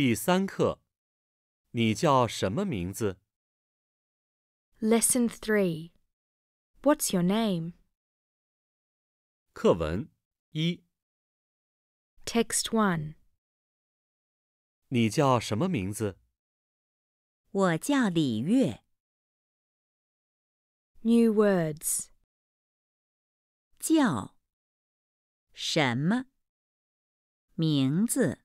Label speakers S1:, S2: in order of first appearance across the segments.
S1: 第三课，你叫什么名字？Lesson three, what's your name? 课文一。Text one. 你叫什么名字？我叫李月。New words. 叫什么名字？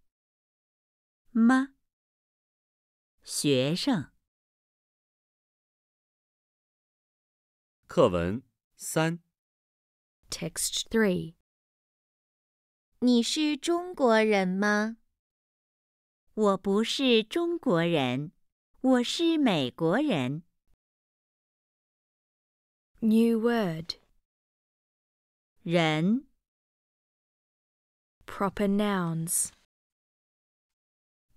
S1: 吗？学生。课文三。Text three。你是中国人吗？我不是中国人，我是美国人。New word。人。Proper nouns。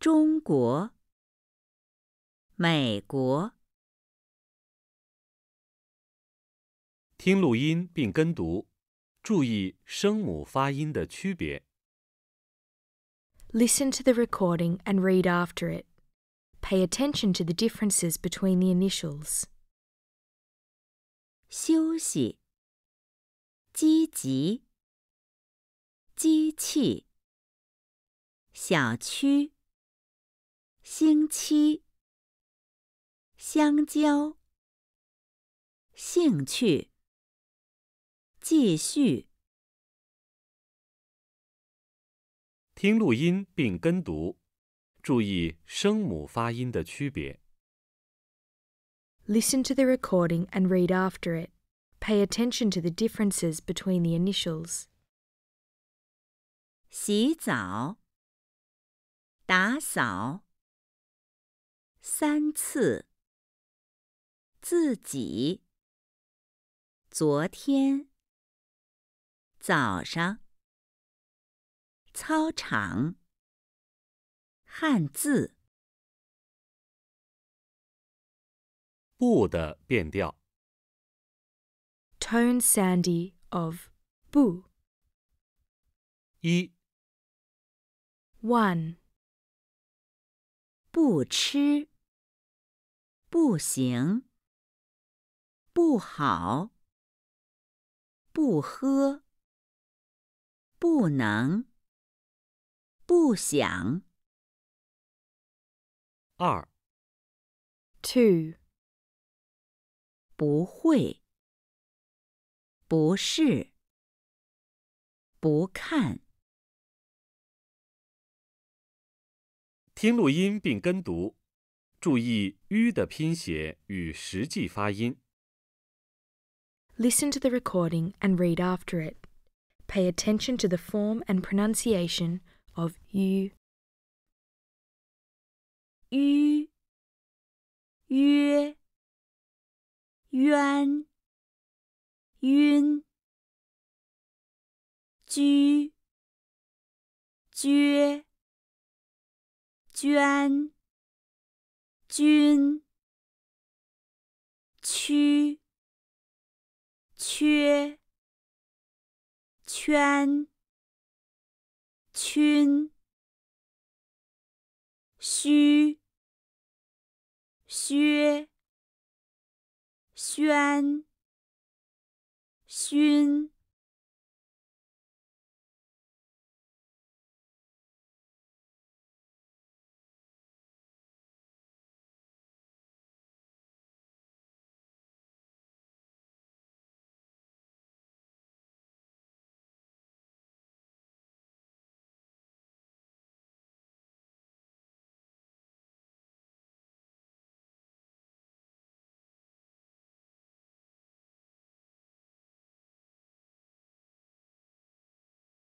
S1: 中国、美国。听录音并跟读，注意声母发音的区别。Listen to the recording and read after it. Pay attention to the differences between the initials. 休息、积极、机器、小区。星期，香蕉，兴趣，继续。听录音并跟读，注意声母发音的区别。Listen to the recording and read after it. Pay attention to the differences between the initials. 洗澡，打扫。三次，自己，昨天，早上，操场，汉字，不的变调，tone sandy of 不，一，one，不吃。不行，不好，不喝，不能，不想。二，two，不会，不是，不看。听录音并跟读。注意 to the recording and read after it. Pay attention to the form and pronunciation of "u." "u", ju, juan. 君、屈、缺、圈、圈，虚、薛、轩、熏。